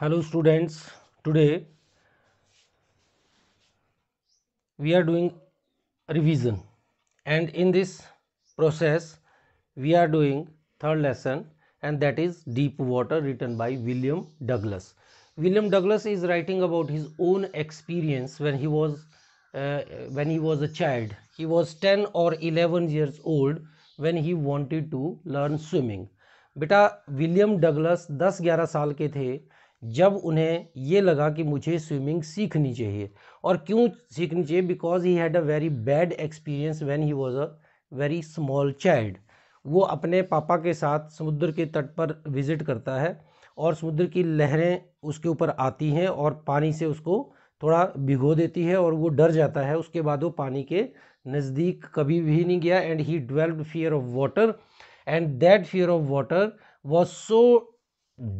hello students today we are doing revision and in this process we are doing third lesson and that is deep water written by william douglas william douglas is writing about his own experience when he was uh, when he was a child he was 10 or 11 years old when he wanted to learn swimming बेटा william douglas 10-11 साल के थे जब उन्हें ये लगा कि मुझे स्विमिंग सीखनी चाहिए और क्यों सीखनी चाहिए because he had a very bad experience when he was a very small child वो अपने पापा के साथ समुद्र के तट पर विज़िट करता है और समुद्र की लहरें उसके ऊपर आती हैं और पानी से उसको थोड़ा भिगो देती है और वो डर जाता है उसके बाद वो पानी के नज़दीक कभी भी नहीं गया and he developed fear of water and that fear of water was so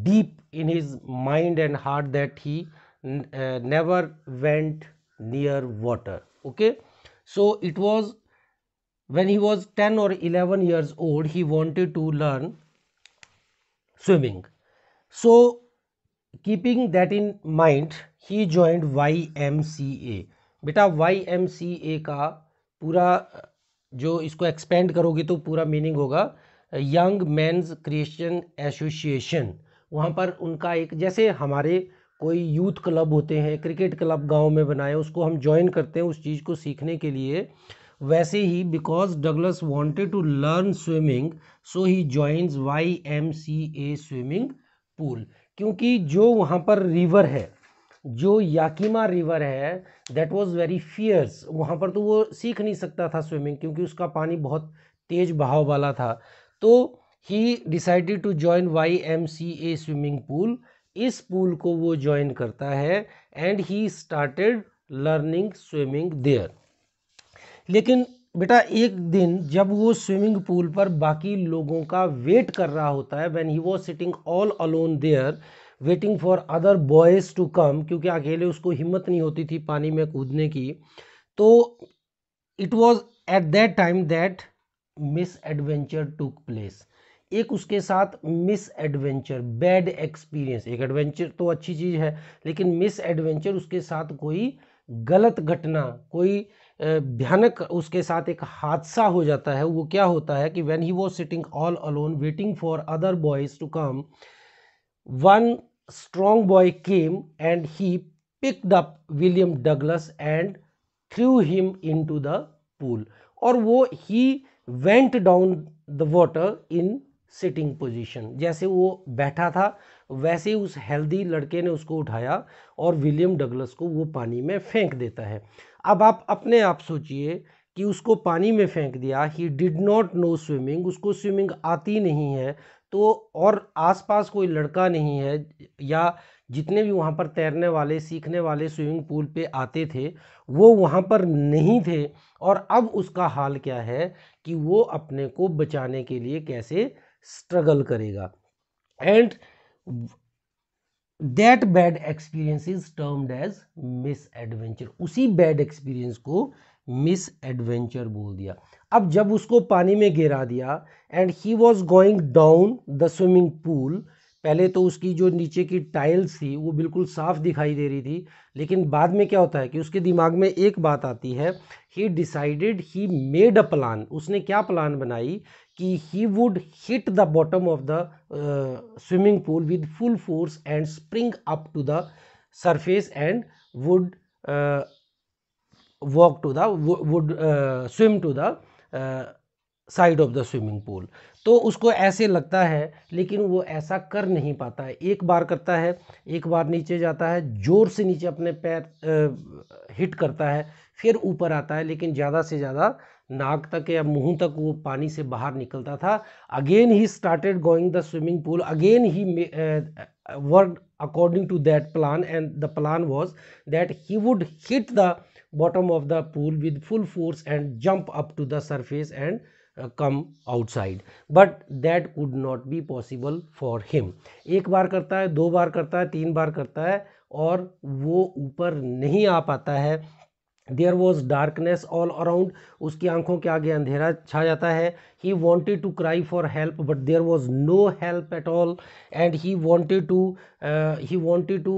deep in his mind and heart that he uh, never went near water okay so it was when he was 10 or 11 years old he wanted to learn swimming so keeping that in mind he joined YMCA beta YMCA ka pura jo isko expand karoge to pura meaning hoga young men's christian association वहाँ पर उनका एक जैसे हमारे कोई youth club होते हैं cricket club गाँव में बनाए उसको हम ज्वाइन करते हैं उस चीज़ को सीखने के लिए वैसे ही because Douglas wanted to learn swimming so he joins Y M C A swimming pool क्योंकि जो वहाँ पर रिवर है जो याकिमा रिवर है दैट वॉज़ वेरी फियर्स वहाँ पर तो वो सीख नहीं सकता था स्विमिंग क्योंकि उसका पानी बहुत तेज़ बहाव वाला था तो he decided to join Y M C A swimming pool इस पूल को वो ज्वाइन करता है and he started learning swimming there लेकिन बेटा एक दिन जब वो स्विमिंग पूल पर बाकी लोगों का वेट कर रहा होता है when he was sitting all alone there waiting for other boys to come क्योंकि अकेले उसको हिम्मत नहीं होती थी पानी में कूदने की तो it was at that time that misadventure took place एक उसके साथ मिस एडवेंचर बैड एक्सपीरियंस एक एडवेंचर तो अच्छी चीज़ है लेकिन मिस एडवेंचर उसके साथ कोई गलत घटना कोई भयानक उसके साथ एक हादसा हो जाता है वो क्या होता है कि when he was sitting all alone waiting for other boys to come one strong boy came and he picked up William Douglas and threw him into the pool और वो he went down the water in sitting position जैसे वो बैठा था वैसे ही उस healthy लड़के ने उसको उठाया और विलियम डगलस को वो पानी में फेंक देता है अब आप अपने आप सोचिए कि उसको पानी में फेंक दिया he did not know swimming उसको स्विमिंग आती नहीं है तो और आसपास कोई लड़का नहीं है या जितने भी वहाँ पर तैरने वाले सीखने वाले स्विमिंग पूल पे आते थे वो वहाँ पर नहीं थे और अब उसका हाल क्या है कि वो अपने को बचाने के लिए कैसे स्ट्रगल करेगा and that bad experience is termed as misadventure उसी बैड एक्सपीरियंस को मिस एडवेंचर बोल दिया अब जब उसको पानी में गिरा दिया and he was going down the swimming pool पहले तो उसकी जो नीचे की टाइल्स थी वो बिल्कुल साफ़ दिखाई दे रही थी लेकिन बाद में क्या होता है कि उसके दिमाग में एक बात आती है he decided he made a plan उसने क्या प्लान बनाई कि he would hit the bottom of the swimming pool with full force and spring up to the surface and would walk to the would swim to the side of the swimming pool तो उसको ऐसे लगता है लेकिन वो ऐसा कर नहीं पाता है एक बार करता है एक बार नीचे जाता है ज़ोर से नीचे अपने पैर आ, हिट करता है फिर ऊपर आता है लेकिन ज़्यादा से ज़्यादा नाक तक या मुंह तक वो पानी से बाहर निकलता था again he started going the swimming pool again he work according to that plan and the plan was that he would hit the bottom of the pool with full force and jump up to the surface and come outside but that would not be possible for him एक बार करता है दो बार करता है तीन बार करता है और वो ऊपर नहीं आ पाता है there was darkness all around उसकी आंखों के आगे अंधेरा छा जाता है he wanted to cry for help but there was no help at all and he wanted to he wanted to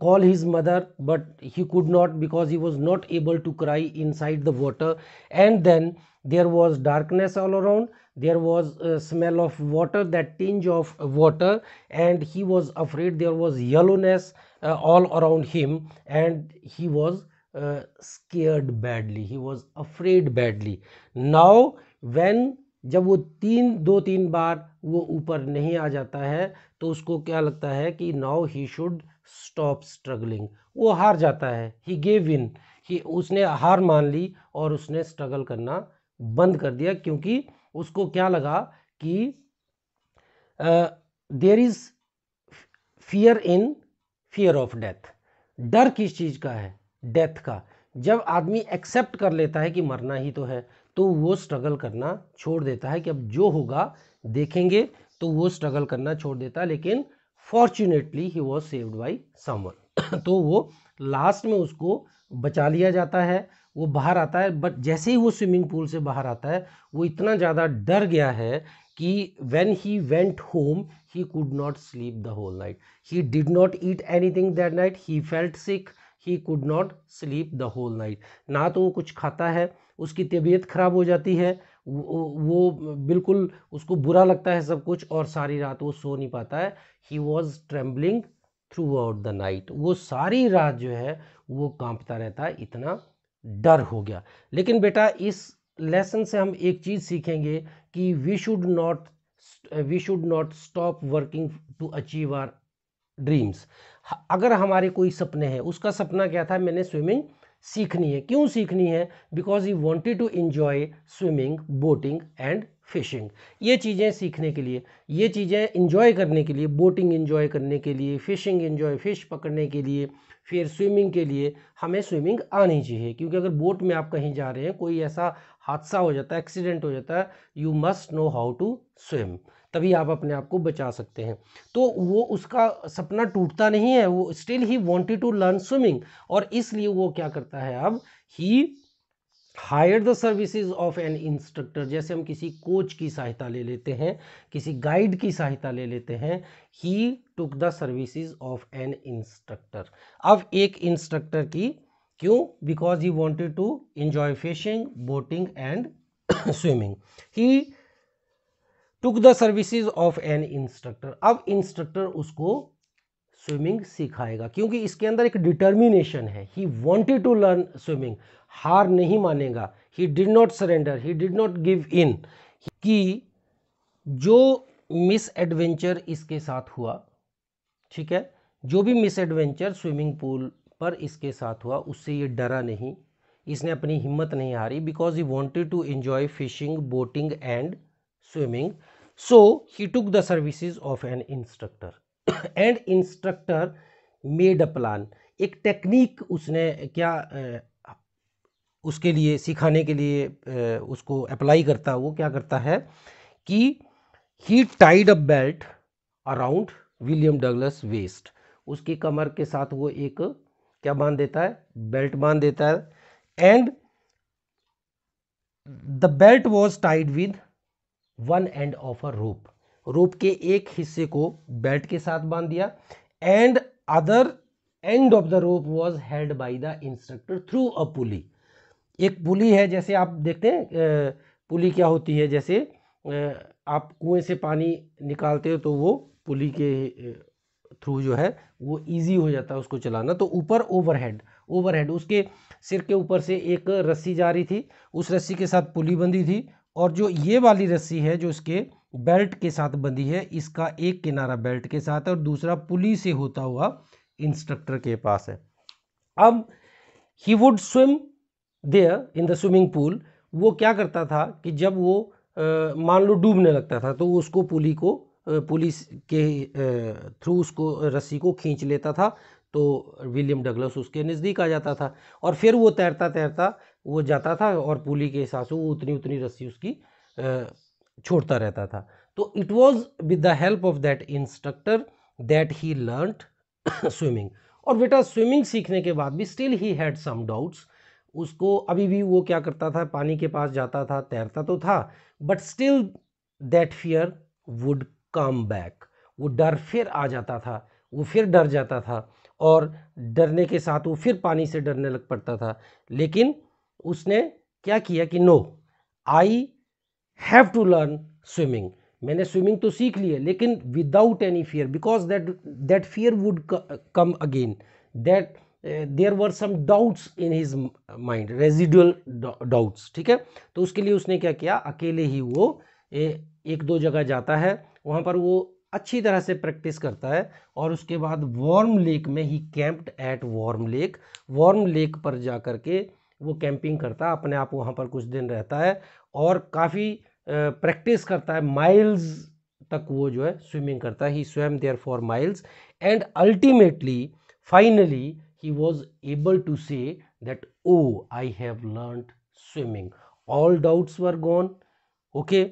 call his mother but he could not because he was not able to cry inside the water and then there was darkness all around there was a smell of water that tinge of water and he was afraid there was yellowness uh, all around him and he was uh, scared badly he was afraid badly now when जब वो तीन दो तीन बार वो ऊपर नहीं आ जाता है तो उसको क्या लगता है कि now he should stop struggling वो हार जाता है ही गेव इन ही उसने हार मान ली और उसने स्ट्रगल करना बंद कर दिया क्योंकि उसको क्या लगा कि there is fear in fear of death डर किस चीज़ का है डेथ का जब आदमी एक्सेप्ट कर लेता है कि मरना ही तो है तो वो स्ट्रगल करना छोड़ देता है कि अब जो होगा देखेंगे तो वो स्ट्रगल करना छोड़ देता है लेकिन fortunately he was saved by someone तो वो लास्ट में उसको बचा लिया जाता है वो बाहर आता है बट जैसे ही वो स्विमिंग पूल से बाहर आता है वो इतना ज़्यादा डर गया है कि when he went home he could not sleep the whole night he did not eat anything that night he felt sick he could not sleep the whole night ना तो वो कुछ खाता है उसकी तबीयत खराब हो जाती है वो बिल्कुल उसको बुरा लगता है सब कुछ और सारी रात वो सो नहीं पाता है he was trembling throughout the night वो सारी रात जो है वो कांपता रहता है इतना डर हो गया लेकिन बेटा इस लेसन से हम एक चीज़ सीखेंगे कि we should not we should not stop working to achieve our dreams अगर हमारे कोई सपने हैं उसका सपना क्या था मैंने स्विमिंग सीखनी है क्यों सीखनी है because you wanted to enjoy swimming boating and fishing ये चीज़ें सीखने के लिए ये चीज़ें इन्जॉय करने के लिए बोटिंग इन्जॉय करने के लिए फिशिंग इन्जॉय फिश पकड़ने के लिए फिर स्विमिंग के लिए हमें स्विमिंग आनी चाहिए क्योंकि अगर बोट में आप कहीं जा रहे हैं कोई ऐसा हादसा हो जाता है एक्सीडेंट हो जाता है you must know how to swim तभी आप अपने आप को बचा सकते हैं तो वो उसका सपना टूटता नहीं है वो still he wanted to learn swimming और इसलिए वो क्या करता है अब he hire the services of an instructor जैसे हम किसी कोच की सहायता ले लेते हैं किसी गाइड की सहायता ले लेते हैं he took the services of an instructor अब एक इंस्ट्रक्टर की क्यों because he wanted to enjoy fishing boating and swimming he took the services of an instructor अब इंस्ट्रक्टर उसको स्विमिंग सिखाएगा क्योंकि इसके अंदर एक डिटर्मिनेशन है he wanted to learn swimming हार नहीं मानेगा he did not surrender he did not give in कि जो मिस एडवेंचर इसके साथ हुआ ठीक है जो भी मिस एडवेंचर स्विमिंग पूल पर इसके साथ हुआ उससे ये डरा नहीं इसने अपनी हिम्मत नहीं हारी because he wanted to enjoy fishing boating and swimming so he took the services of an instructor and instructor made a plan एक टेक्निक उसने क्या उसके लिए सिखाने के लिए उसको अप्लाई करता है वो क्या करता है कि he tied a belt around William Douglas waist उसकी कमर के साथ वो एक क्या बांध देता है बेल्ट बांध देता है and the belt was tied with one end of a rope rope के एक हिस्से को बेल्ट के साथ बांध दिया and other end of the rope was held by the instructor through a pulley एक पुली है जैसे आप देखते हैं पुली क्या होती है जैसे आप कुएं से पानी निकालते हो तो वो पुली के थ्रू जो है वो इजी हो जाता है उसको चलाना तो ऊपर ओवरहेड ओवरहेड उसके सिर के ऊपर से एक रस्सी जा रही थी उस रस्सी के साथ पुली बंधी थी और जो ये वाली रस्सी है जो इसके बेल्ट के साथ बंधी है इसका एक किनारा बेल्ट के साथ है और दूसरा पुली से होता हुआ इंस्ट्रक्टर के पास है अब he would swim there in the swimming pool वो क्या करता था कि जब वो मान लो डूबने लगता था तो उसको पुली को पुलिस के थ्रू उसको रस्सी को खींच लेता था तो विलियम डगलस उसके नज़दीक आ जाता था और फिर वो तैरता तैरता वो जाता था और पुली के हिसाब से वो उतनी उतनी रस्सी उसकी छोड़ता रहता था तो it was with the help of that instructor that he learn swimming और बेटा स्विमिंग सीखने के बाद भी still he had some doubts उसको अभी भी वो क्या करता था पानी के पास जाता था तैरता तो था but still that fear would come back वो डर फिर आ जाता था वो फिर डर जाता था और डरने के साथ वो फिर पानी से डरने लग पड़ता था लेकिन उसने क्या किया कि no I have to learn swimming मैंने स्विमिंग तो सीख ली है लेकिन without any fear because that that fear would come again that there were some doubts in his mind residual doubts ठीक है तो उसके लिए उसने क्या किया अकेले ही वो ए, एक दो जगह जाता है वहाँ पर वो अच्छी तरह से प्रैक्टिस करता है और उसके बाद वार्म लेक में he camped at warm lake warm lake पर जा कर के वो कैंपिंग करता है अपने आप वहाँ पर कुछ दिन रहता है और काफ़ी प्रैक्टिस करता है माइल्स तक वो जो है स्विमिंग करता है he swam there for miles and ultimately finally he was able to say that O I have learn swimming all doubts were gone okay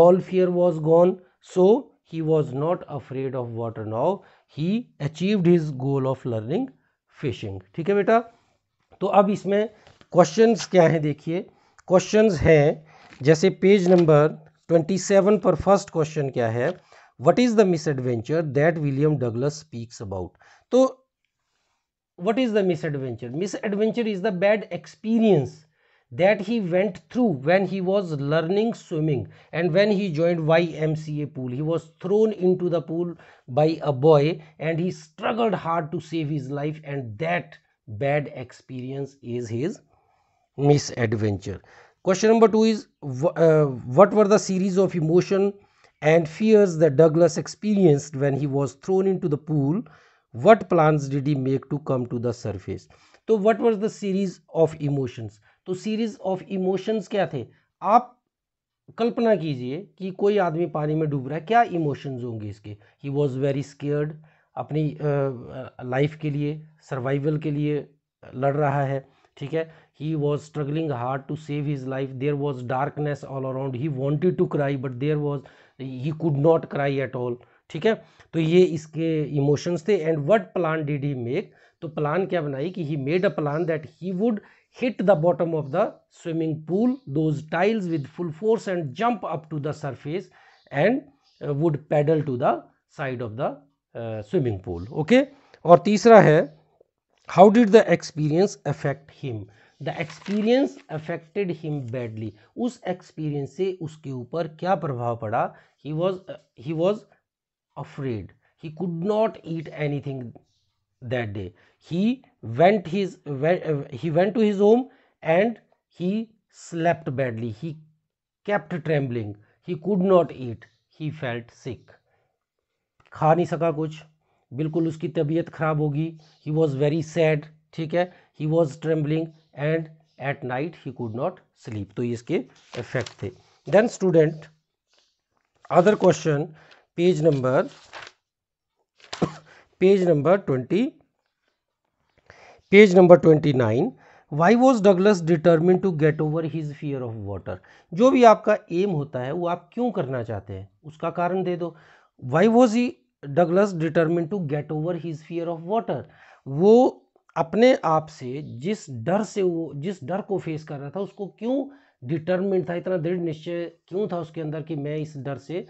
all fear was gone so he was not afraid of water now he achieved his goal of learning fishing ठीक है बेटा तो अब इसमें question क्या हैं देखिए question हैं जैसे पेज नंबर ट्वेंटी सेवन पर फर्स्ट क्वेश्चन क्या है what is the misadventure that William Douglas speaks about तो what is the misadventure misadventure is the bad experience that he went through when he was learning swimming and when he joined Y M C A pool he was thrown into the pool by a boy and he struggled hard to save his life and that bad experience is his misadventure. Question number two is uh, What were the series of emotion and fears that Douglas experienced when he was thrown into the pool? What plans did he make to come to the surface? तो what was the series of emotions तो series of emotions क्या थे आप कल्पना कीजिए कि कोई आदमी पानी में डूब रहा है क्या इमोशंस होंगे इसके ही वॉज वेरी स्केयर्ड अपनी लाइफ के लिए सर्वाइवल के लिए लड़ रहा है ठीक है he was struggling hard to save his life there was darkness all around he wanted to cry but there was he could not cry at all ठीक है तो ये इसके इमोशंस थे and what plan did he make तो plan क्या बनाई कि he made a plan that he would hit the bottom of the swimming pool those tiles with full force and jump up to the surface and would paddle to the side of the swimming pool okay और तीसरा है how did the experience affect him the experience affected him badly उस experience से उसके ऊपर क्या प्रभाव पड़ा he was he was afraid he could not eat anything that day he went his he went to his home and he slept badly he kept trembling he could not eat he felt sick खा नहीं सका कुछ बिल्कुल उसकी तबीयत खराब होगी he was very sad ठीक है he was trembling and at night he could not sleep तो ये इसके इफेक्ट थे then student other question page number page number twenty page number twenty nine why was Douglas determine to get over his fear of water जो भी आपका M होता है वो आप क्यों करना चाहते हैं उसका कारण दे दो why was he Douglas determine to get over his fear of water वो अपने आप से जिस डर से वो जिस डर को फेस कर रहा था उसको क्यों डिटर्मेंट था इतना दृढ़ निश्चय क्यों था उसके अंदर कि मैं इस डर से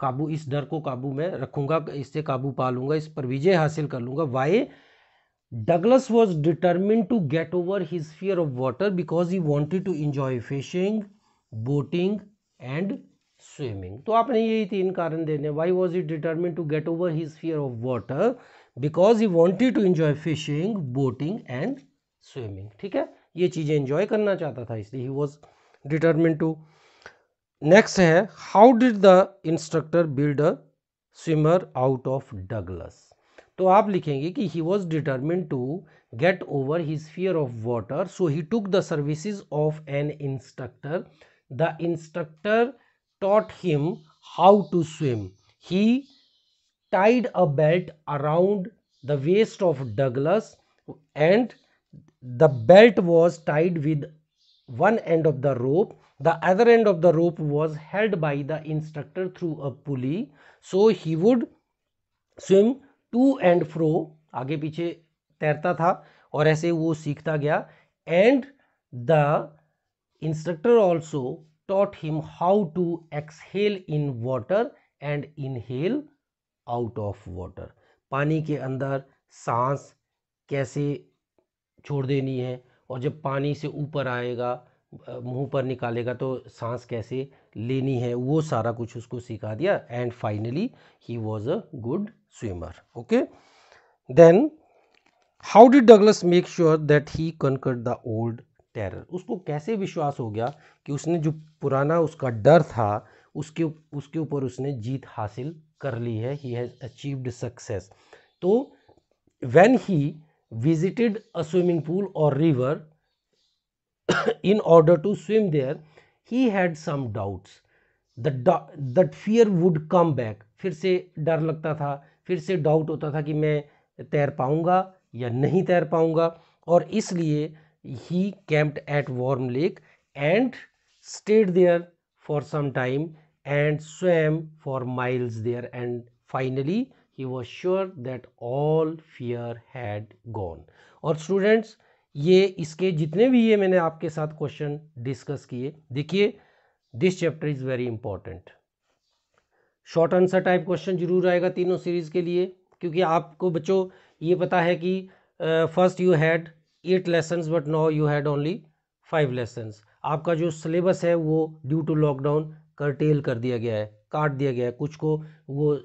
काबू इस डर को काबू में रखूँगा इससे काबू पा लूँगा इस पर विजय हासिल कर लूंगा why Douglas was determined to get over his fear of water because he wanted to enjoy fishing boating and swimming तो आपने यही तीन कारण देने why was it determine to get over his fear of water because he wanted to enjoy fishing boating and swimming ठीक है ये चीज़ें इंजॉय करना चाहता था इसलिए he was determine to next है how did the instructor build a swimmer out of Douglas तो आप लिखेंगे कि he was determine to get over his fear of water so he took the services of an instructor the instructor taught him how to swim he tied a belt around the waist of Douglas and the belt was tied with one end of the rope the other end of the rope was held by the instructor through a pulley so he would swim to and fro आगे पीछे तैरता था और ऐसे वो सीखता गया and the instructor also taught him how to exhale in water and inhale out of water पानी के अंदर सांस कैसे छोड़ देनी है और जब पानी से ऊपर आएगा मुंह पर निकालेगा तो सांस कैसे लेनी है वो सारा कुछ उसको सिखा दिया and finally he was a good swimmer okay then how did Douglas make sure that he conquered the old terror उसको कैसे विश्वास हो गया कि उसने जो पुराना उसका डर था उसके उसके ऊपर उसने जीत हासिल कर ली है ही हैज अचीव्ड सक्सेस तो when he visited a swimming pool और river in order to swim there he had some doubts that fear would come back फिर से डर लगता था फिर से डाउट होता था कि मैं तैर पाऊंगा या नहीं तैर पाऊंगा और इसलिए he camped at warm lake and stayed there for some time and swam for miles there and finally he was sure that all fear had gone और स्टूडेंट्स ये इसके जितने भी ये मैंने आपके साथ क्वेश्चन डिस्कस किए देखिए this chapter is very important short answer type question जरूर आएगा तीनों सीरीज़ के लिए क्योंकि आपको बच्चों ये पता है कि first you had eight lessons but now you had only five lessons आपका जो सिलेबस है वो ड्यू टू लॉकडाउन करटेल कर दिया गया है काट दिया गया है कुछ को वो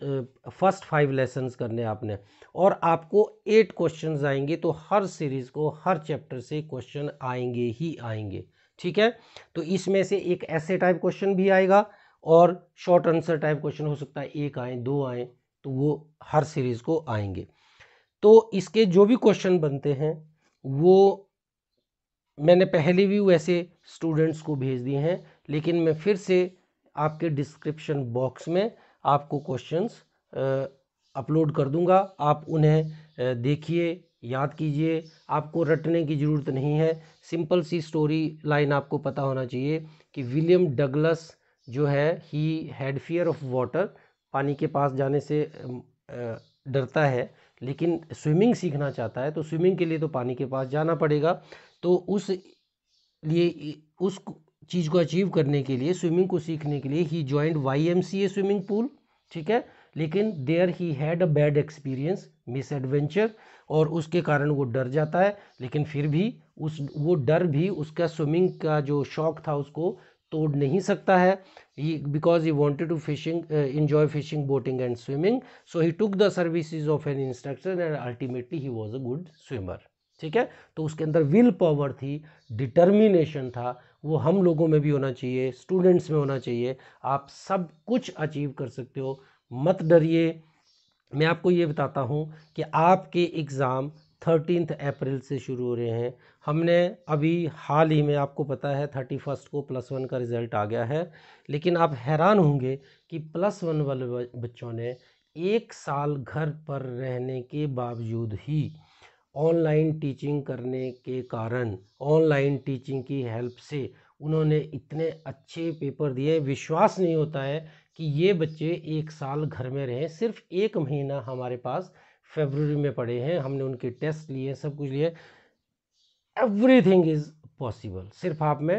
फर्स्ट फाइव लेसन्स करने आपने और आपको एट क्वेश्चन आएंगे तो हर सीरीज़ को हर चैप्टर से क्वेश्चन आएंगे ही आएंगे ठीक है तो इसमें से एक ऐसे टाइप क्वेश्चन भी आएगा और शॉर्ट आंसर टाइप क्वेश्चन हो सकता है एक आए दो आए तो वो हर सीरीज़ को आएंगे तो इसके जो भी क्वेश्चन बनते हैं वो मैंने पहले भी वैसे स्टूडेंट्स को भेज दिए हैं लेकिन मैं फिर से आपके डिस्क्रिप्शन बॉक्स में आपको क्वेश्चंस अपलोड कर दूंगा आप उन्हें देखिए याद कीजिए आपको रटने की ज़रूरत नहीं है सिंपल सी स्टोरी लाइन आपको पता होना चाहिए कि विलियम डगलस जो है he had fear of water पानी के पास जाने से डरता है लेकिन स्विमिंग सीखना चाहता है तो स्विमिंग के लिए तो पानी के पास जाना पड़ेगा तो उस लिए उस चीज़ को अचीव करने के लिए स्विमिंग को सीखने के लिए he joined Y M C A swimming pool ठीक है लेकिन there he had a bad experience misadventure और उसके कारण वो डर जाता है लेकिन फिर भी उस वो डर भी उसका स्विमिंग का जो शौक था उसको तोड़ नहीं सकता है he because he wanted to fishing enjoy fishing boating and swimming so he took the services of an instructor and ultimately he was a good swimmer ठीक है तो उसके अंदर विल पावर थी डिटर्मिनेशन था वो हम लोगों में भी होना चाहिए स्टूडेंट्स में होना चाहिए आप सब कुछ अचीव कर सकते हो मत डरिए मैं आपको ये बताता हूँ कि आपके एग्ज़ाम थर्टीनथ अप्रैल से शुरू हो रहे हैं हमने अभी हाल ही में आपको पता है थर्टी फर्स्ट को प्लस वन का रिज़ल्ट आ गया है लेकिन आप हैरान होंगे कि प्लस वन वाले बच्चों ने एक साल घर पर रहने के बावजूद ही ऑनलाइन टीचिंग करने के कारण ऑनलाइन टीचिंग की हेल्प से उन्होंने इतने अच्छे पेपर दिए विश्वास नहीं होता है कि ये बच्चे एक साल घर में रहे सिर्फ एक महीना हमारे पास फेबररी में पड़े हैं हमने उनके टेस्ट लिए सब कुछ लिए एवरीथिंग इज़ पॉसिबल सिर्फ आप में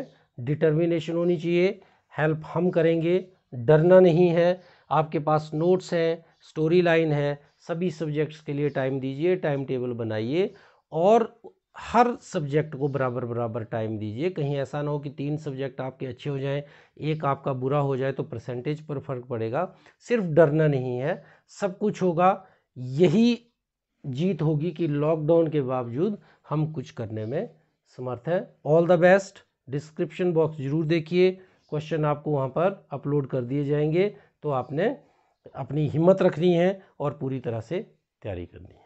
डिटर्मिनेशन होनी चाहिए हेल्प हम करेंगे डरना नहीं है आपके पास नोट्स हैं स्टोरी लाइन है सभी सब्जेक्ट्स के लिए टाइम दीजिए टाइम टेबल बनाइए और हर सब्जेक्ट को बराबर बराबर टाइम दीजिए कहीं ऐसा ना हो कि तीन सब्जेक्ट आपके अच्छे हो जाएं एक आपका बुरा हो जाए तो परसेंटेज पर फर्क पड़ेगा सिर्फ डरना नहीं है सब कुछ होगा यही जीत होगी कि लॉकडाउन के बावजूद हम कुछ करने में समर्थ हैं all the best description box ज़रूर देखिए क्वेश्चन आपको वहाँ पर अपलोड कर दिए जाएंगे तो आपने अपनी हिम्मत रखनी है और पूरी तरह से तैयारी करनी है